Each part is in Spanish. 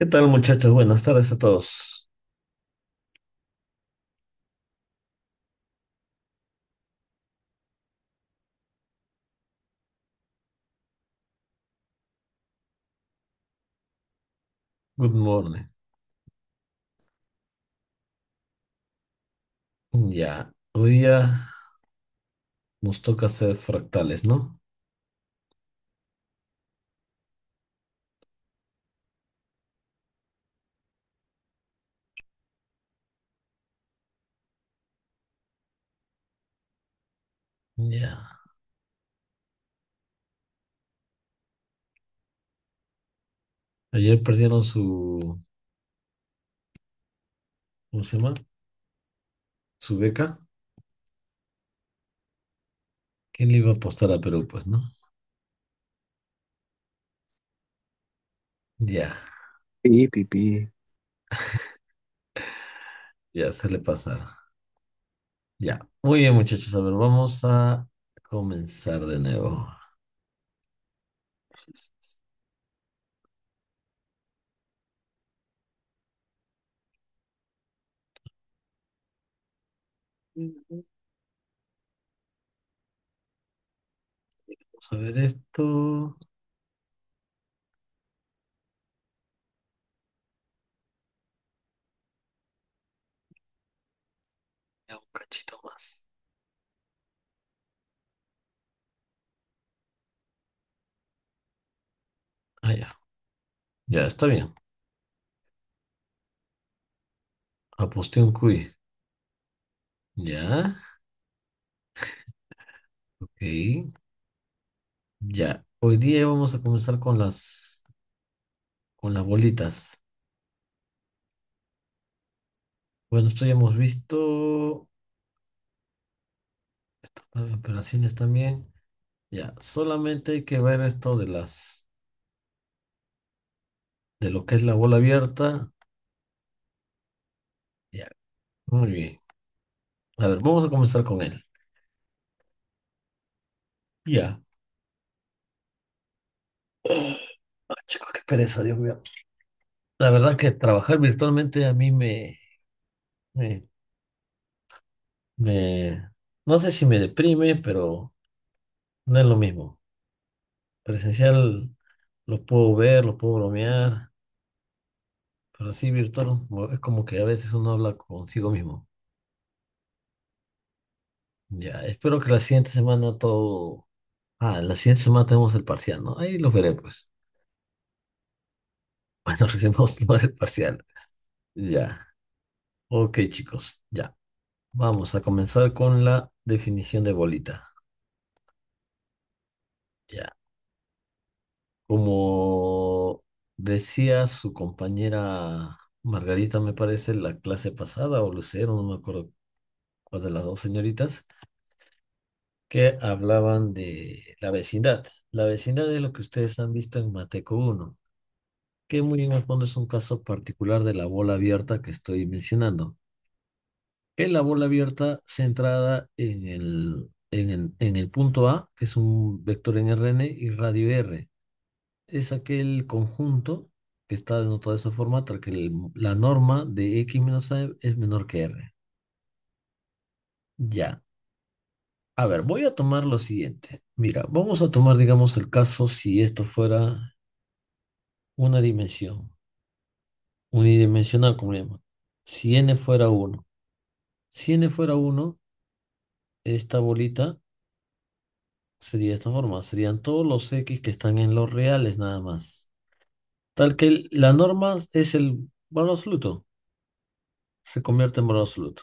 ¿Qué tal, muchachos? Buenas tardes a todos. Good morning. Ya, hoy ya nos toca hacer fractales, ¿no? Ya. Ayer perdieron su, ¿cómo se llama? Su beca. ¿Quién le iba a apostar a Perú, pues, no? Ya, ya se le pasa Ya. Muy bien, muchachos. A ver, vamos a comenzar de nuevo. Vamos a ver esto. Un cachito más. Ah, ya. Ya, está bien. Aposté un cuy. Ya. Ok. Ya. Hoy día vamos a comenzar con las, con las bolitas. Bueno, esto ya hemos visto. las operaciones también. Ya. Solamente hay que ver esto de las de lo que es la bola abierta. Ya, muy bien. A ver, vamos a comenzar con él. Ya. Ay, ah, chico, qué pereza, Dios mío. La verdad que trabajar virtualmente a mí me, me, me, no sé si me deprime, pero no es lo mismo. Presencial lo puedo ver, lo puedo bromear. Pero sí, virtual, es como que a veces uno habla consigo mismo. Ya, espero que la siguiente semana todo... Ah, la siguiente semana tenemos el parcial, ¿no? Ahí lo veré, pues. Bueno, recién vamos a tomar el parcial. Ya. Ok, chicos, ya. Vamos a comenzar con la definición de bolita. Ya. Como Decía su compañera Margarita, me parece, la clase pasada, o Lucero, no me acuerdo cuál de las dos señoritas, que hablaban de la vecindad. La vecindad es lo que ustedes han visto en Mateco 1, que muy en el fondo es un caso particular de la bola abierta que estoy mencionando. Es la bola abierta centrada en el, en el punto A, que es un vector en Rn, y radio R es aquel conjunto que está denotado de esa forma, tal que la norma de X menos A es menor que R. Ya. A ver, voy a tomar lo siguiente. Mira, vamos a tomar, digamos, el caso si esto fuera una dimensión, unidimensional, como le llaman. Si n fuera 1. Si n fuera 1, esta bolita Sería esta forma, serían todos los X que están en los reales nada más. Tal que la norma es el valor absoluto, se convierte en valor absoluto.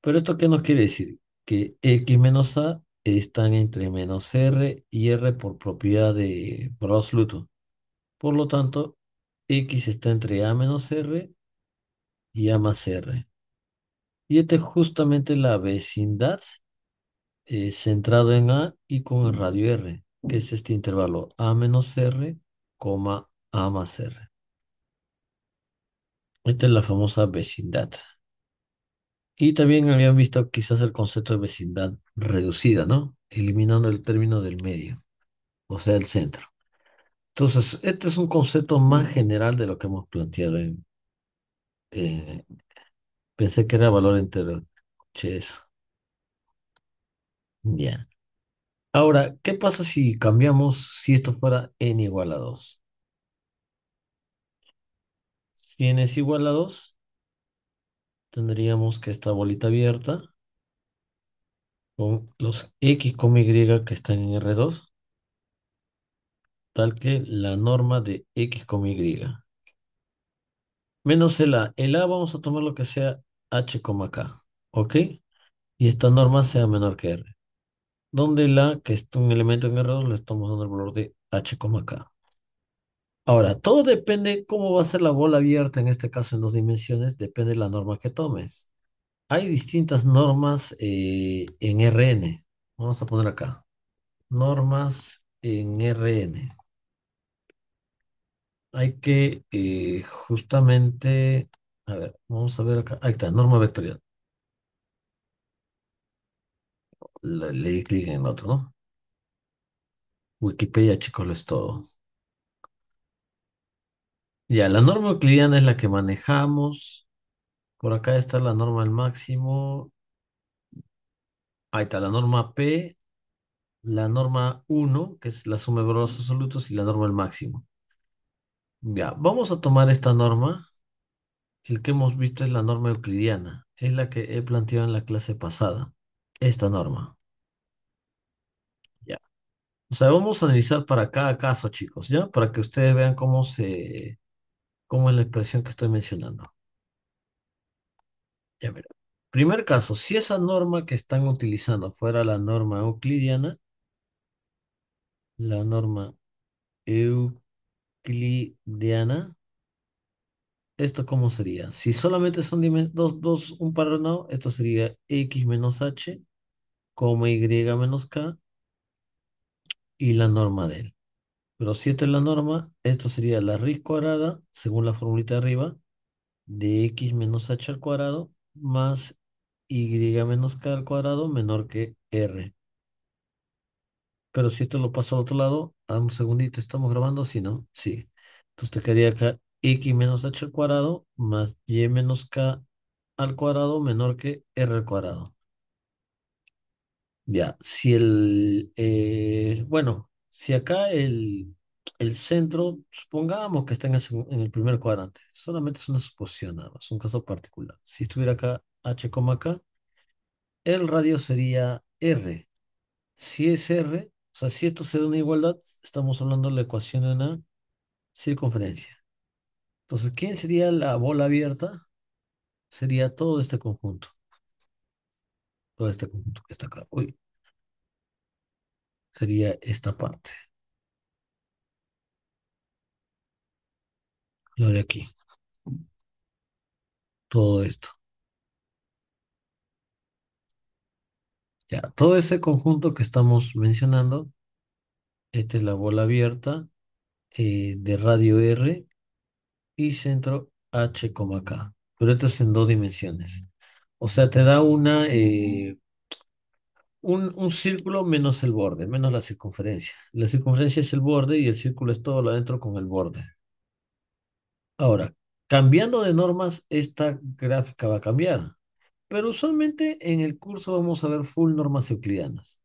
Pero esto qué nos quiere decir? Que X menos A están entre menos R y R por propiedad de valor absoluto. Por lo tanto, X está entre A menos R y A más R. Y esta es justamente la vecindad eh, centrado en A y con el radio R, que es este intervalo A menos R, coma A más R. Esta es la famosa vecindad. Y también habían visto quizás el concepto de vecindad reducida, ¿no? Eliminando el término del medio, o sea, el centro. Entonces, este es un concepto más general de lo que hemos planteado en... Eh, pensé que era valor entero. Che, eso. Bien, Ahora, ¿qué pasa si cambiamos si esto fuera n igual a 2? Si n es igual a 2, tendríamos que esta bolita abierta con los x, y que están en R2, tal que la norma de x, y. Menos el a. El a vamos a tomar lo que sea h, k, ¿ok? Y esta norma sea menor que r donde la, que es un elemento en R2, le estamos dando el valor de H, K. Ahora, todo depende cómo va a ser la bola abierta, en este caso en dos dimensiones, depende de la norma que tomes. Hay distintas normas eh, en Rn. Vamos a poner acá. Normas en Rn. Hay que eh, justamente, a ver, vamos a ver acá. Ahí está, norma vectorial. Le, di clic en otro. ¿no? Wikipedia, chicos, lo es todo. Ya, la norma euclidiana es la que manejamos. Por acá está la norma al máximo. Ahí está la norma P, la norma 1, que es la suma de valores absolutos, y la norma al máximo. Ya, vamos a tomar esta norma. El que hemos visto es la norma euclidiana. Es la que he planteado en la clase pasada. Esta norma. Ya. O sea, vamos a analizar para cada caso, chicos, ¿ya? Para que ustedes vean cómo se, cómo es la expresión que estoy mencionando. Ya verán. Primer caso, si esa norma que están utilizando fuera la norma euclidiana, la norma euclidiana, ¿esto cómo sería? Si solamente son dos, dos, un par no, esto sería x menos h como y menos k y la norma de él. Pero si esta es la norma, esto sería la raíz cuadrada, según la formulita de arriba, de x menos h al cuadrado más y menos k al cuadrado menor que r. Pero si esto lo paso al otro lado, dame un segundito, estamos grabando, si no, sí. Entonces te quedaría acá x menos h al cuadrado más y menos k al cuadrado menor que r al cuadrado. Ya, si el, eh, bueno, si acá el, centro, supongamos que está en el, primer cuadrante, solamente es una suposición nada un caso particular. Si estuviera acá h, acá, el radio sería r. Si es r, o sea, si esto se da una igualdad, estamos hablando de la ecuación de una circunferencia. Entonces, ¿quién sería la bola abierta? Sería todo este conjunto todo este conjunto que está acá. Uy. Sería esta parte. Lo de aquí. Todo esto. Ya, todo ese conjunto que estamos mencionando, esta es la bola abierta eh, de radio R y centro H, K. Pero esto es en dos dimensiones. O sea, te da una, eh, un, un, círculo menos el borde, menos la circunferencia. La circunferencia es el borde y el círculo es todo lo adentro con el borde. Ahora, cambiando de normas, esta gráfica va a cambiar. Pero usualmente en el curso vamos a ver full normas euclidianas.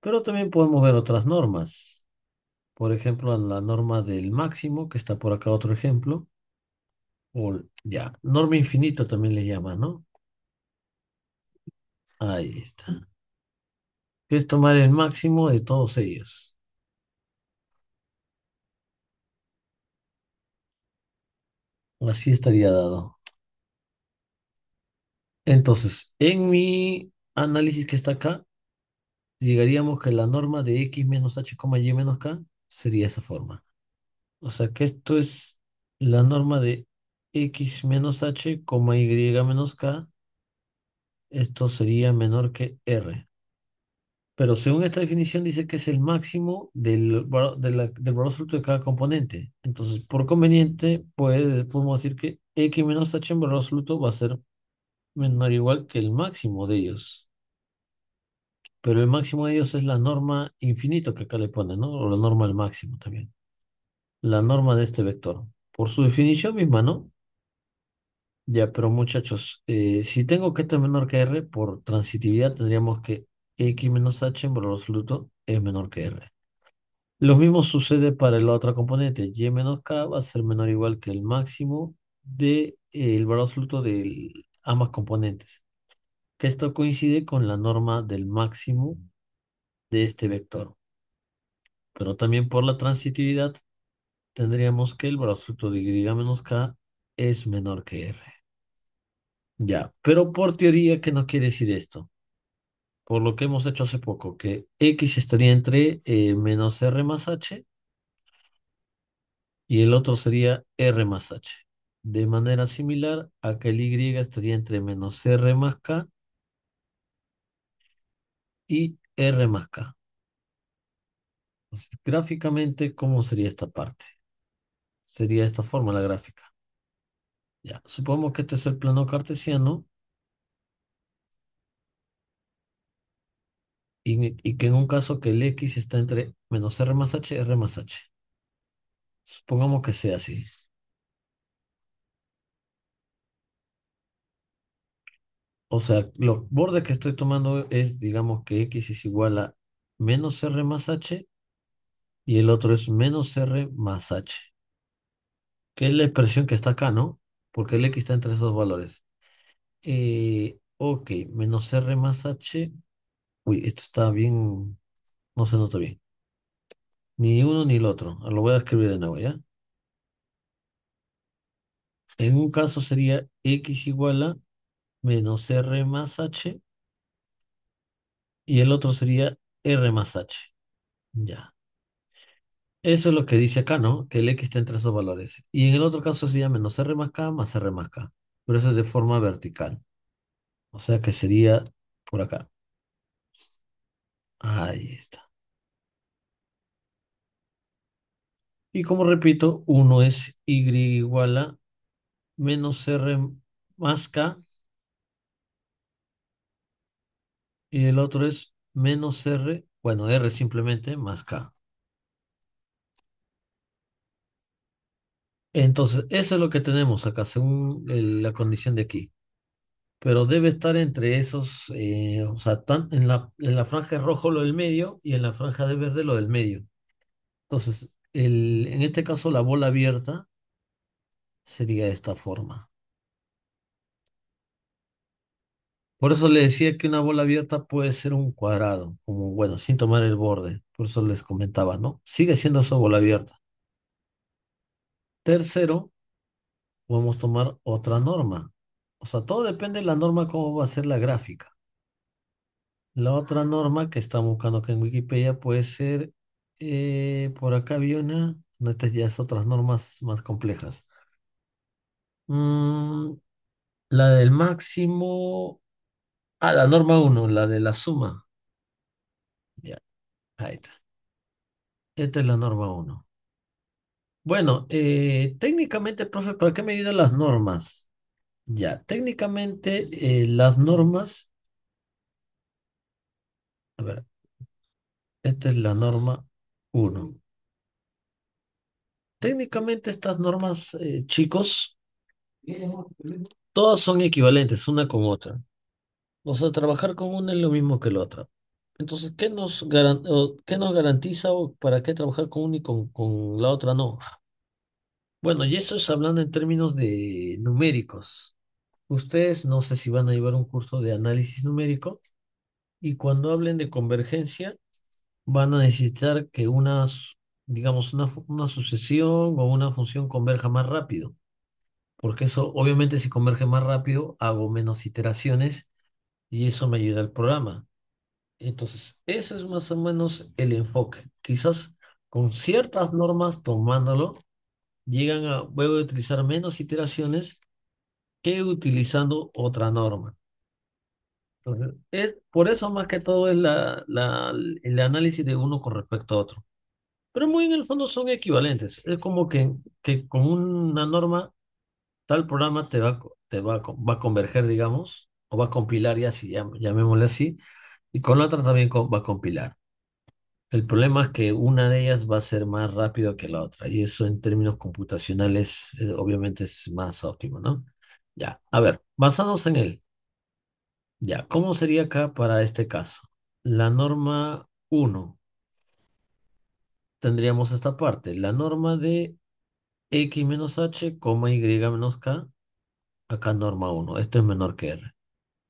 Pero también podemos ver otras normas. Por ejemplo, la norma del máximo, que está por acá otro ejemplo. O ya, norma infinita también le llama, ¿no? Ahí está. Es tomar el máximo de todos ellos. Así estaría dado. Entonces, en mi análisis que está acá, llegaríamos que la norma de x menos h, y menos k sería esa forma. O sea que esto es la norma de x menos h, y menos k esto sería menor que R. Pero según esta definición dice que es el máximo del, valor absoluto de cada componente. Entonces, por conveniente, podemos decir que X menos H en valor absoluto va a ser menor o igual que el máximo de ellos. Pero el máximo de ellos es la norma infinito que acá le ponen, ¿no? O la norma del máximo también. La norma de este vector. Por su definición misma, ¿no? Ya, pero muchachos, eh, si tengo que es menor que r, por transitividad tendríamos que x menos h en valor absoluto es menor que r. Lo mismo sucede para la otra componente. y menos k va a ser menor o igual que el máximo del de, eh, el valor absoluto de ambas componentes. Que esto coincide con la norma del máximo de este vector. Pero también por la transitividad tendríamos que el valor absoluto de y menos k es menor que r. Ya, pero por teoría, ¿qué nos quiere decir esto? Por lo que hemos hecho hace poco, que x estaría entre eh, menos r más h y el otro sería r más h. De manera similar a que el y estaría entre menos r más k y r más k. Entonces, gráficamente, ¿cómo sería esta parte? Sería esta forma la gráfica. Ya, supongamos que este es el plano cartesiano y, y, que en un caso que el x está entre menos r más h, r más h. Supongamos que sea así. O sea, los bordes que estoy tomando es, digamos, que x es igual a menos r más h y el otro es menos r más h. Que es la expresión que está acá, ¿no? porque el X está entre esos valores. Eh, ok, menos R más H. Uy, esto está bien, no se nota bien. Ni uno ni el otro. Lo voy a escribir de nuevo, ¿ya? En un caso sería X igual a menos R más H. Y el otro sería R más H. Ya. Eso es lo que dice acá, ¿no? Que el X está entre esos valores. Y en el otro caso sería menos R más K más R más K. Pero eso es de forma vertical. O sea que sería por acá. Ahí está. Y como repito, uno es Y igual a menos R más K. Y el otro es menos R, bueno, R simplemente más K. Entonces, eso es lo que tenemos acá, según la condición de aquí. Pero debe estar entre esos, eh, o sea, en la, en la franja rojo lo del medio y en la franja de verde lo del medio. Entonces, el, en este caso, la bola abierta sería de esta forma. Por eso le decía que una bola abierta puede ser un cuadrado, como bueno, sin tomar el borde. Por eso les comentaba, ¿no? Sigue siendo su bola abierta. Tercero, podemos tomar otra norma. O sea, todo depende de la norma, cómo va a ser la gráfica. La otra norma que estamos buscando aquí en Wikipedia puede ser, eh, por acá había una, no, estas ya son otras normas más complejas. Mm, la del máximo, ah, la norma 1, la de la suma. Ya, ahí está. Esta es la norma 1. Bueno, eh, técnicamente, profe, ¿para qué me ayudan las normas? Ya, técnicamente eh, las normas, a ver, esta es la norma 1. Técnicamente estas normas, eh, chicos, todas son equivalentes una con otra. O sea, trabajar con una es lo mismo que la otra. Entonces, ¿qué nos qué nos garantiza o para qué trabajar con una y con, con la otra no? Bueno, y eso es hablando en términos de numéricos. Ustedes no sé si van a llevar un curso de análisis numérico y cuando hablen de convergencia van a necesitar que unas, digamos, una, una sucesión o una función converja más rápido, porque eso obviamente si converge más rápido hago menos iteraciones y eso me ayuda al programa. Entonces, ese es más o menos el enfoque. Quizás con ciertas normas tomándolo, llegan a, voy a utilizar menos iteraciones que utilizando otra norma. es, por eso más que todo es la, la, el análisis de uno con respecto a otro. Pero muy en el fondo son equivalentes. Es como que, que con una norma, tal programa te va, te va, va a converger, digamos, o va a compilar, ya si llamémosle así, y con la otra también va a compilar. El problema es que una de ellas va a ser más rápido que la otra. Y eso en términos computacionales eh, obviamente es más óptimo, ¿no? Ya, a ver, basados en él. Ya, ¿cómo sería acá para este caso? La norma 1, tendríamos esta parte, la norma de x menos h, y menos k, acá norma 1, esto es menor que r.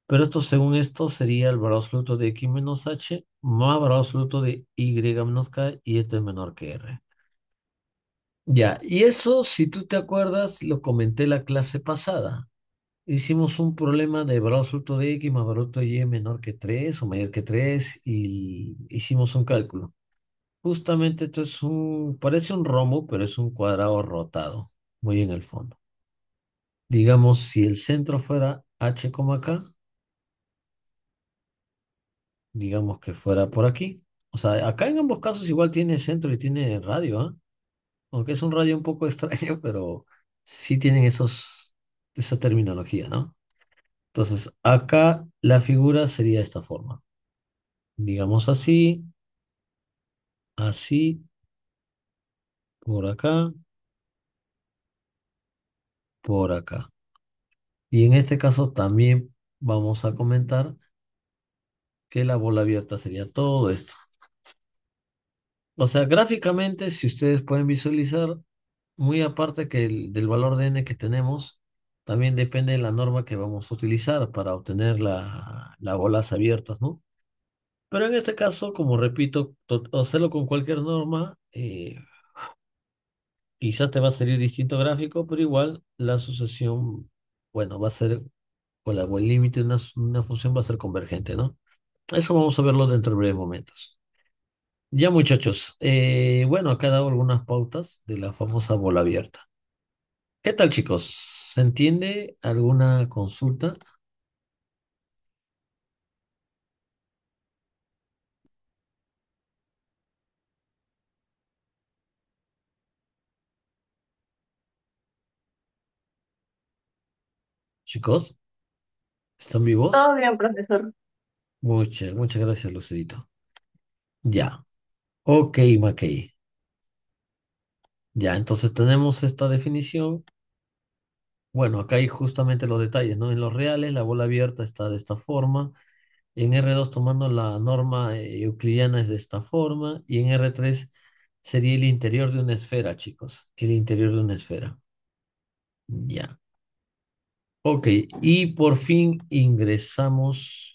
Pero esto, según esto, sería el valor absoluto de x menos h más valor absoluto de y menos k y esto es menor que r. Ya, y eso, si tú te acuerdas, lo comenté la clase pasada. Hicimos un problema de valor absoluto de x más valor absoluto de y menor que 3 o mayor que 3 y hicimos un cálculo. Justamente esto es un, parece un rombo, pero es un cuadrado rotado, muy en el fondo. Digamos, si el centro fuera h, k, digamos que fuera por aquí. O sea, acá en ambos casos igual tiene centro y tiene radio, ¿ah? Aunque es un radio un poco extraño, pero sí tienen esos, esa terminología, ¿no? Entonces, acá la figura sería de esta forma. Digamos así, así, por acá, por acá. Y en este caso también vamos a comentar que la bola abierta sería todo esto. O sea, gráficamente, si ustedes pueden visualizar, muy aparte que del valor de n que tenemos, también depende de la norma que vamos a utilizar para obtener las bolas abiertas, ¿no? Pero en este caso, como repito, hacerlo con cualquier norma, eh, quizás te va a salir distinto gráfico, pero igual la sucesión, bueno, va a ser, o, la, el límite de una función va a ser convergente, ¿no? Eso vamos a verlo dentro de breves momentos. Ya muchachos, eh, bueno, acá he dado algunas pautas de la famosa bola abierta. ¿Qué tal chicos? ¿Se entiende alguna consulta? Chicos, ¿están vivos? Todo bien, profesor. Muchas, muchas gracias, Lucidito. Ya. Ok, Mackey. Ya, entonces tenemos esta definición. Bueno, acá hay justamente los detalles, ¿no? En los reales la bola abierta está de esta forma. En R2 tomando la norma eh, euclidiana es de esta forma. Y en R3 sería el interior de una esfera, chicos. El interior de una esfera. Ya. Ok, y por fin ingresamos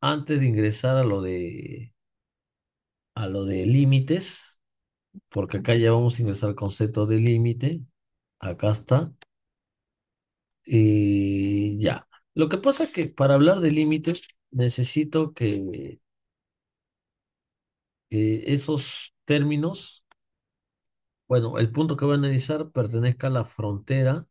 antes de ingresar a lo de a lo de límites, porque acá ya vamos a ingresar al concepto de límite. Acá está. Y eh, ya. Lo que pasa es que para hablar de límites necesito que eh, esos términos, bueno, el punto que voy a analizar pertenezca a la frontera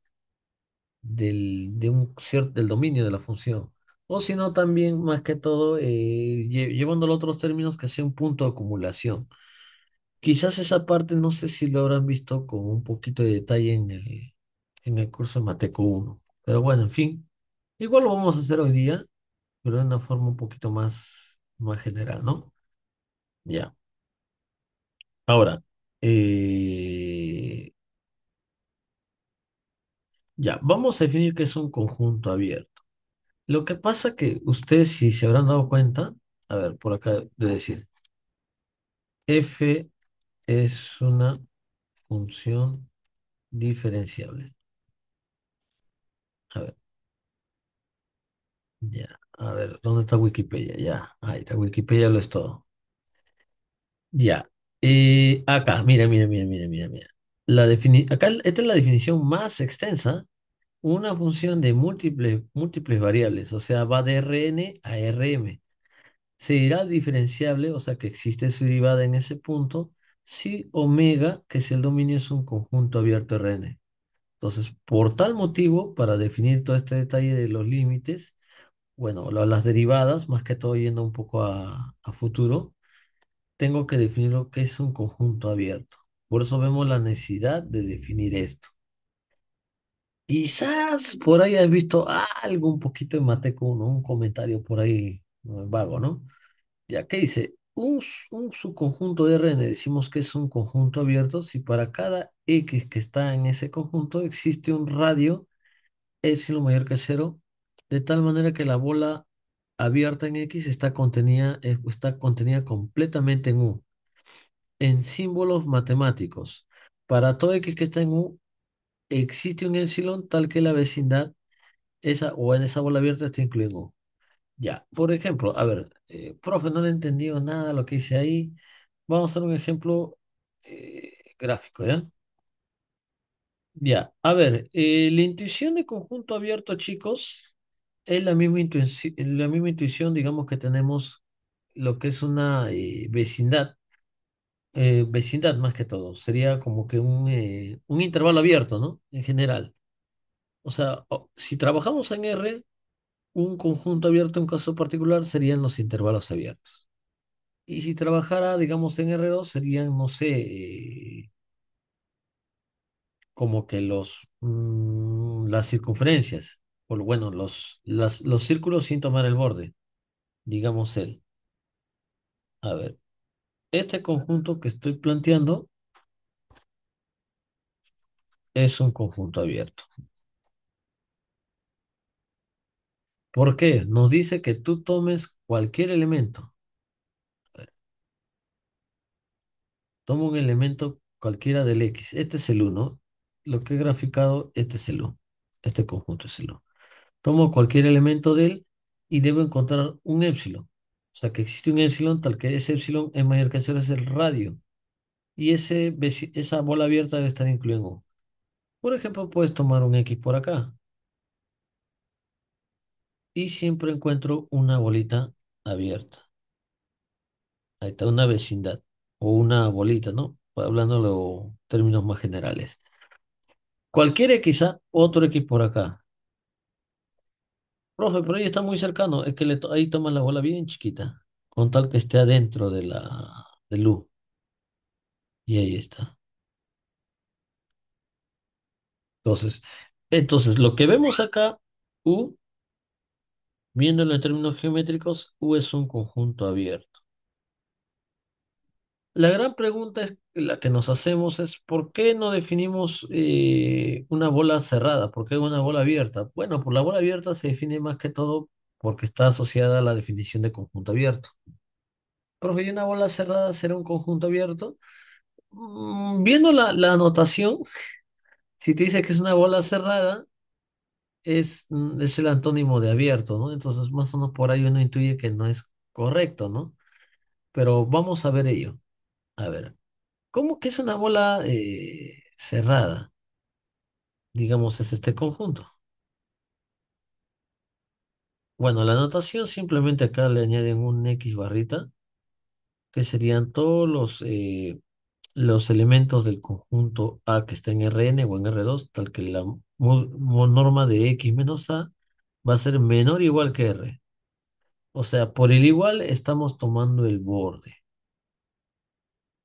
del, de un cierto, del dominio de la función. O si no, también más que todo, eh, llevándolo a otros términos, que sea un punto de acumulación. Quizás esa parte no sé si lo habrán visto con un poquito de detalle en el, en el curso de Mateco 1. Pero bueno, en fin, igual lo vamos a hacer hoy día, pero de una forma un poquito más, más general, ¿no? Ya. Ahora, eh, ya, vamos a definir qué es un conjunto abierto. Lo que pasa que ustedes, si se habrán dado cuenta, a ver, por acá de decir, f es una función diferenciable. A ver. Ya, a ver, ¿dónde está Wikipedia? Ya, ahí está Wikipedia, lo es todo. Ya, y eh, acá, mira, mira, mira, mira, mira, mira. La acá, esta es la definición más extensa una función de múltiples, múltiples variables, o sea, va de Rn a Rm. Será diferenciable, o sea, que existe su derivada en ese punto, si omega, que es el dominio, es un conjunto abierto Rn. Entonces, por tal motivo, para definir todo este detalle de los límites, bueno, las derivadas, más que todo yendo un poco a futuro, tengo que definir lo que es un conjunto abierto. Por eso vemos la necesidad de definir esto. Quizás por ahí has visto algo un poquito en Mateco, ¿no? Un comentario por ahí vago, ¿no? Ya que dice, un, subconjunto de Rn, decimos que es un conjunto abierto, si para cada x que está en ese conjunto existe un radio es lo mayor que cero, de tal manera que la bola abierta en X está contenida, eh, está contenida completamente en U. En símbolos matemáticos, para todo X que está en U, existe un epsilon tal que la vecindad esa o en esa bola abierta está incluido. Ya, por ejemplo, a ver, eh, profe, no le he entendido nada lo que hice ahí. Vamos a hacer un ejemplo eh, gráfico, ¿ya? Ya, a ver, eh, la intuición de conjunto abierto, chicos, es la misma, intuición, la misma intuición, digamos, que tenemos lo que es una vecindad eh, vecindad más que todo, sería como que un, eh, un intervalo abierto, ¿no? En general. O sea, si trabajamos en R, un conjunto abierto en un caso particular serían los intervalos abiertos. Y si trabajara, digamos, en R2, serían, no sé, eh, como que los, mm, las circunferencias, o bueno, los, los círculos sin tomar el borde, digamos él. A ver, este conjunto que estoy planteando es un conjunto abierto. ¿Por qué? Nos dice que tú tomes cualquier elemento. Tomo un elemento cualquiera del X. Este es el 1. Lo que he graficado, este es el 1. Este conjunto es el 1. Tomo cualquier elemento del y debo encontrar un épsilon o sea, que existe un epsilon tal que ese epsilon es mayor que cero, es el radio. Y ese, esa bola abierta debe estar incluida en Por ejemplo, puedes tomar un X por acá. Y siempre encuentro una bolita abierta. Ahí está una vecindad o una bolita, ¿no? Hablándolo en términos más generales. Cualquier X, ah, otro X por acá. Profe, pero ahí está muy cercano. Es que ahí toma la bola bien chiquita, con tal que esté adentro de la del U. Y ahí está. Entonces, entonces lo que vemos acá, U, viéndolo en términos geométricos, U es un conjunto abierto. La gran pregunta es la que nos hacemos es ¿por qué no definimos eh, una bola cerrada? ¿Por qué una bola abierta? Bueno, por pues la bola abierta se define más que todo porque está asociada a la definición de conjunto abierto. Profe, ¿y una bola cerrada será un conjunto abierto? Mm, viendo la, la anotación, si te dice que es una bola cerrada, es, mm, es el antónimo de abierto, ¿no? Entonces, más o menos por ahí uno intuye que no es correcto, ¿no? Pero vamos a ver ello. A ver, ¿cómo que es una bola eh, cerrada? Digamos, es este conjunto. Bueno, la notación simplemente acá le añaden un X barrita, que serían todos los, eh, los elementos del conjunto A que está en Rn o en R2, tal que la norma de X menos A va a ser menor o igual que R. O sea, por el igual estamos tomando el borde.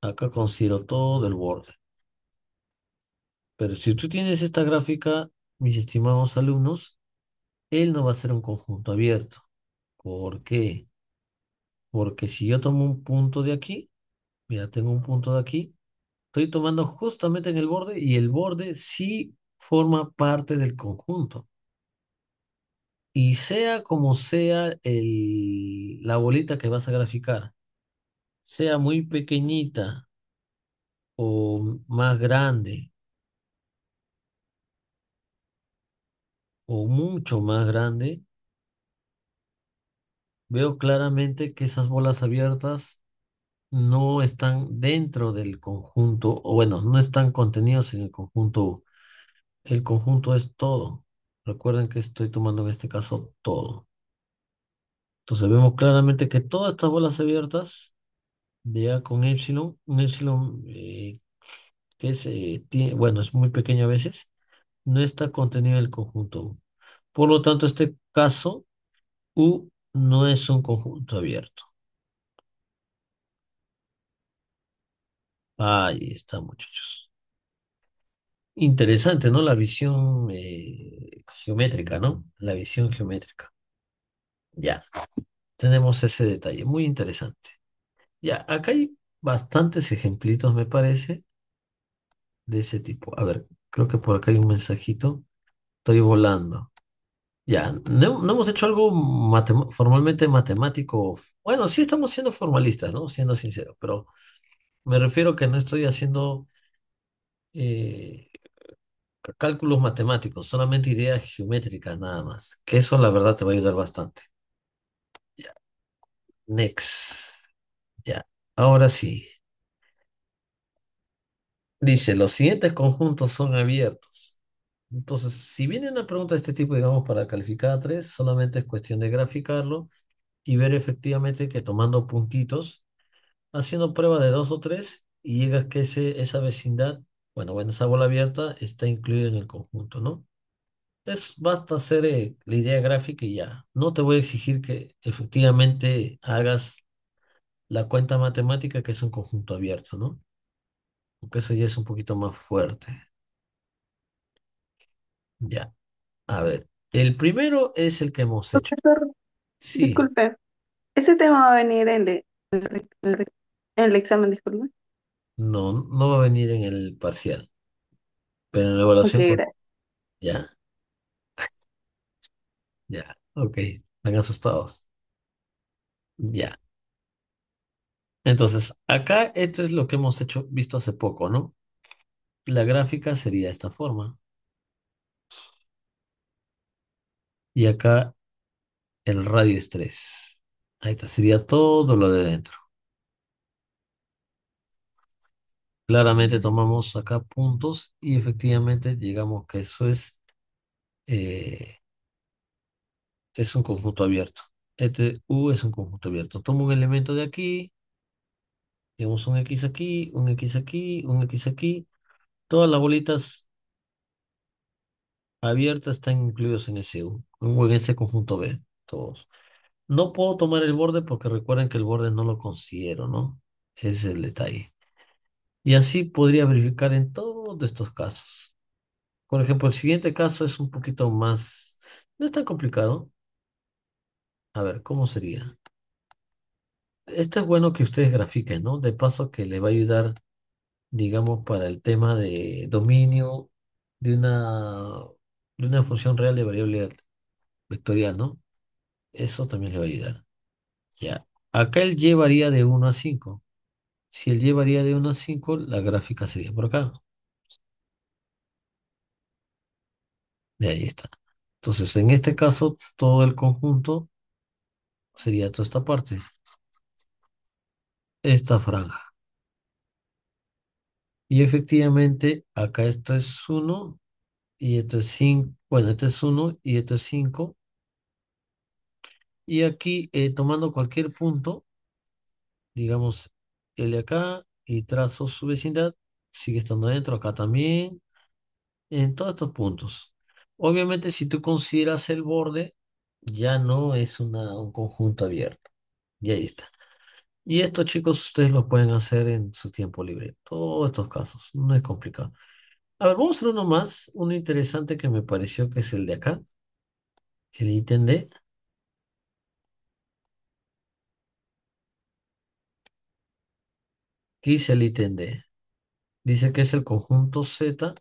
Acá considero todo el borde. Pero si tú tienes esta gráfica, mis estimados alumnos, él no va a ser un conjunto abierto. ¿Por qué? Porque si yo tomo un punto de aquí, mira, tengo un punto de aquí, estoy tomando justamente en el borde y el borde sí forma parte del conjunto. Y sea como sea el, la bolita que vas a graficar, sea muy pequeñita o más grande o mucho más grande, veo claramente que esas bolas abiertas no están dentro del conjunto, o bueno, no están contenidos en el conjunto. El conjunto es todo. Recuerden que estoy tomando en este caso todo. Entonces vemos claramente que todas estas bolas abiertas ya con Epsilon. Un Epsilon eh, que es, eh, tiene, bueno, es muy pequeño a veces, no está contenido en el conjunto U. Por lo tanto, este caso U no es un conjunto abierto. Ahí está, muchachos. Interesante, ¿no? La visión eh, geométrica, ¿no? La visión geométrica. Ya, tenemos ese detalle, muy interesante. Ya, acá hay bastantes ejemplitos, me parece, de ese tipo. A ver, creo que por acá hay un mensajito. Estoy volando. Ya, no, hemos hecho algo formalmente matemático. Bueno, sí estamos siendo formalistas, ¿no? Siendo sinceros, pero me refiero que no estoy haciendo eh, cálculos matemáticos, solamente ideas geométricas nada más. Que eso, la verdad, te va a ayudar bastante. Ya, next. Ahora sí. Dice, los siguientes conjuntos son abiertos. Entonces, si viene una pregunta de este tipo, digamos, para calificar a tres, solamente es cuestión de graficarlo y ver efectivamente que tomando puntitos, haciendo prueba de dos o tres, y llegas que ese, esa vecindad, bueno, bueno, esa bola abierta está incluida en el conjunto, ¿no? Es, basta hacer eh, la idea gráfica y ya. No te voy a exigir que efectivamente hagas la cuenta matemática que es un conjunto abierto, ¿no? Aunque eso ya es un poquito más fuerte. Ya. A ver, el primero es el que hemos hecho. sí. disculpe, ese tema va a venir en el, en el, examen, disculpe. No, no va a venir en el parcial, pero en la evaluación. Ya. Ya, ok, están asustados. Ya. Entonces, acá esto es lo que hemos hecho, visto hace poco, ¿no? La gráfica sería de esta forma. Y acá el radio es 3. Ahí está, sería todo lo de dentro. Claramente tomamos acá puntos y efectivamente llegamos que eso es, eh, es un conjunto abierto. Este U es un conjunto abierto. Tomo un elemento de aquí, tenemos un X aquí, un X aquí, un X aquí. Todas las bolitas abiertas están incluidas en ese U, en este conjunto B, todos. No puedo tomar el borde porque recuerden que el borde no lo considero, ¿no? es el detalle. Y así podría verificar en todos estos casos. Por ejemplo, el siguiente caso es un poquito más... No es tan complicado. A ver, ¿cómo sería? esto es bueno que ustedes grafiquen, ¿no? De paso que le va a ayudar, digamos, para el tema de dominio de una, de una función real de variable vectorial, ¿no? Eso también le va a ayudar. Ya. Acá el y de 1 a 5. Si él llevaría de 1 a 5, la gráfica sería por acá. De ahí está. Entonces, en este caso, todo el conjunto sería toda esta parte esta franja. Y efectivamente, acá esto es 1 y esto es 5. Bueno, esto es 1 y esto es 5. Y aquí, eh, tomando cualquier punto, digamos, el de acá y trazo su vecindad, sigue estando adentro, acá también, en todos estos puntos. Obviamente, si tú consideras el borde, ya no es una, un conjunto abierto. Y ahí está. Y esto, chicos ustedes lo pueden hacer en su tiempo libre. Todos estos casos, no es complicado. A ver, vamos a hacer uno más, uno interesante que me pareció que es el de acá, el ítem D. ¿Qué dice el ítem D? Dice que es el conjunto Z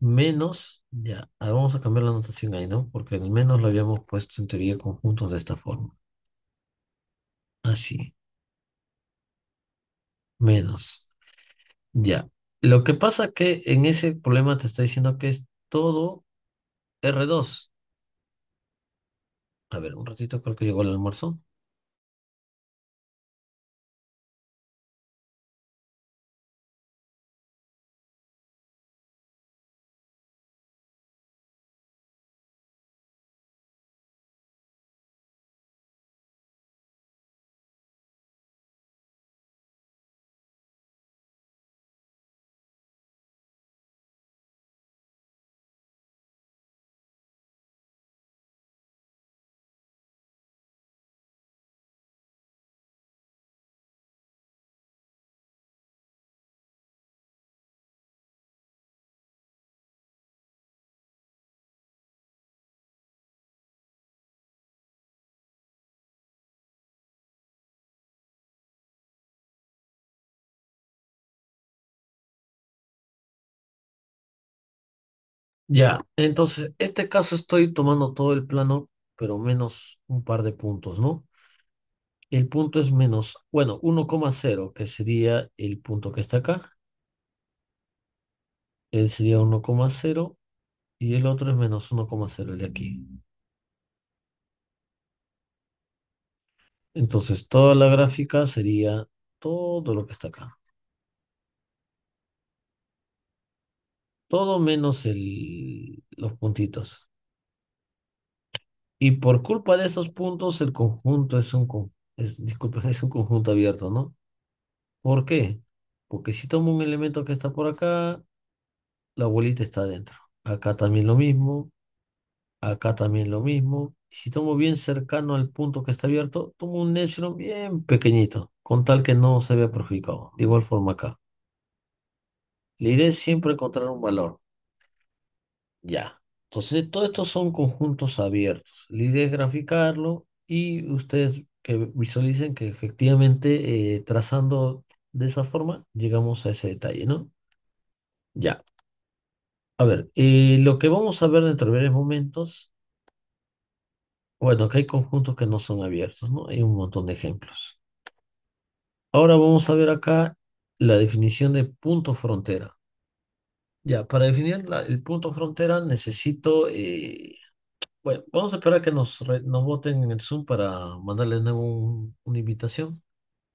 menos, ya, vamos a cambiar la notación ahí, ¿no? Porque el menos lo habíamos puesto en teoría conjuntos de esta forma. Así, ah, menos. Ya. Lo que pasa que en ese problema te está diciendo que es todo R2. A ver, un ratito creo que llegó el almuerzo. Ya, entonces, en este caso estoy tomando todo el plano, pero menos un par de puntos, ¿no? El punto es menos, bueno, 1,0, que sería el punto que está acá. Él sería 1,0 y el otro es menos 1,0, el de aquí. Entonces, toda la gráfica sería todo lo que está acá. todo menos el, los puntitos. Y por culpa de esos puntos, el conjunto es un, es un conjunto abierto, ¿no? ¿Por qué? Porque si tomo un elemento que está por acá, la bolita está adentro. Acá también lo mismo, acá también lo mismo. Y si tomo bien cercano al punto que está abierto, tomo un epsilon bien pequeñito, con tal que no se vea proficado. De igual forma acá. La idea es siempre encontrar un valor. Ya. Entonces, todos estos son conjuntos abiertos. La idea es graficarlo y ustedes que visualicen que efectivamente eh, trazando de esa forma llegamos a ese detalle, ¿no? Ya. A ver, eh, lo que vamos a ver dentro de varios momentos, bueno, que hay conjuntos que no son abiertos, ¿no? Hay un montón de ejemplos. Ahora vamos a ver acá la definición de punto frontera. Ya, para definir el punto frontera necesito, eh, bueno, vamos a esperar que nos, nos voten en el Zoom para mandarles nuevo una invitación.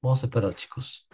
Vamos a esperar, chicos.